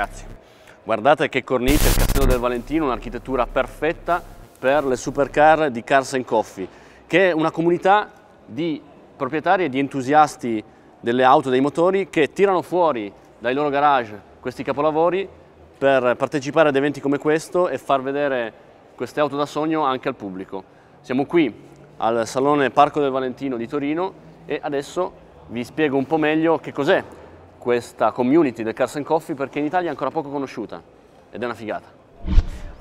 ragazzi. Guardate che cornice, il Castello del Valentino, un'architettura perfetta per le supercar di Cars Coffee, che è una comunità di proprietari e di entusiasti delle auto, e dei motori, che tirano fuori dai loro garage questi capolavori per partecipare ad eventi come questo e far vedere queste auto da sogno anche al pubblico. Siamo qui al Salone Parco del Valentino di Torino e adesso vi spiego un po' meglio che cos'è questa community del Carson Coffee perché in Italia è ancora poco conosciuta ed è una figata.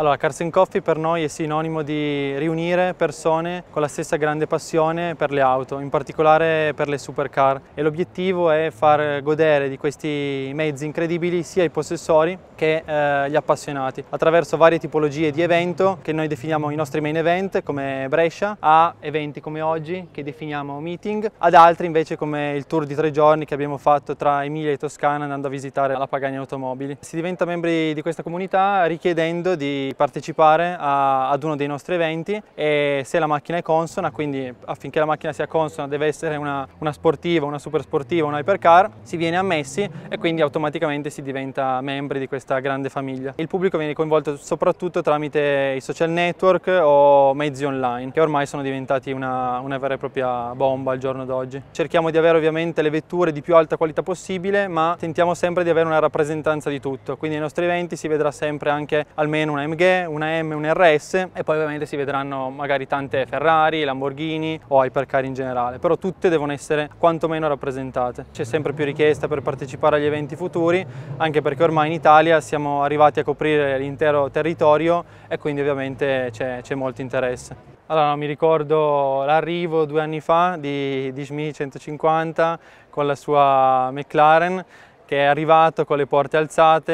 Allora, Carsen Coffee per noi è sinonimo di riunire persone con la stessa grande passione per le auto, in particolare per le supercar e l'obiettivo è far godere di questi mezzi incredibili sia i possessori che eh, gli appassionati attraverso varie tipologie di evento che noi definiamo i nostri main event come Brescia a eventi come oggi che definiamo meeting ad altri invece come il tour di tre giorni che abbiamo fatto tra Emilia e Toscana andando a visitare la Pagani Automobili. Si diventa membri di questa comunità richiedendo di partecipare a, ad uno dei nostri eventi e se la macchina è consona, quindi affinché la macchina sia consona deve essere una, una sportiva, una super sportiva, un hypercar, si viene ammessi e quindi automaticamente si diventa membri di questa grande famiglia. Il pubblico viene coinvolto soprattutto tramite i social network o mezzi online che ormai sono diventati una, una vera e propria bomba al giorno d'oggi. Cerchiamo di avere ovviamente le vetture di più alta qualità possibile ma tentiamo sempre di avere una rappresentanza di tutto, quindi nei nostri eventi si vedrà sempre anche almeno una MG Porsche, una M, un RS e poi ovviamente si vedranno magari tante Ferrari, Lamborghini o hypercar in generale, però tutte devono essere quantomeno rappresentate. C'è sempre più richiesta per partecipare agli eventi futuri, anche perché ormai in Italia siamo arrivati a coprire l'intero territorio e quindi ovviamente c'è molto interesse. Allora, mi ricordo l'arrivo due anni fa di, di Schmi 150 con la sua McLaren che è arrivato con le porte alzate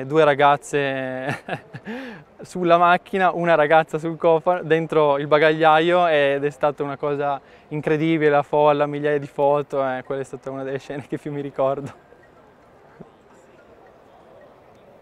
e due ragazze sulla macchina, una ragazza sul cofano, dentro il bagagliaio ed è stata una cosa incredibile, la folla, migliaia di foto, eh, quella è stata una delle scene che più mi ricordo.